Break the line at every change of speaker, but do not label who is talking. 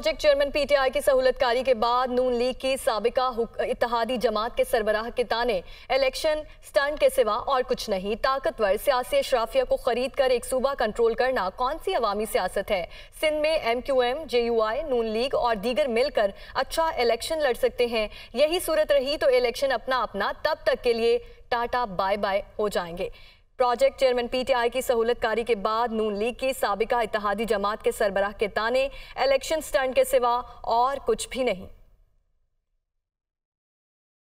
project chairman PTI की सहूलतकारी के बाद नून लीग की सबका इतिहादी जमात के सरबराह के ताने इलेक्शन स्टंट के सिवा और कुछ नहीं ताकतवर सियासी अशराफिया को खरीद कर एक सूबा कंट्रोल करना कौन सी अवामी सियासत है सिंध में M Q M J U I Noon league और दीगर मिलकर अच्छा इलेक्शन लड़ सकते हैं यही सूरत रही तो इलेक्शन अपना अपना तब तक के लिए टाटा बाय बाय हो जाएंगे प्रोजेक्ट चेयरमैन पीटीआई की सहूलतकारी के बाद नून लीग की सबका इतिहादी जमात के सरबराह के ताने इलेक्शन स्टंट के सिवा और कुछ भी नहीं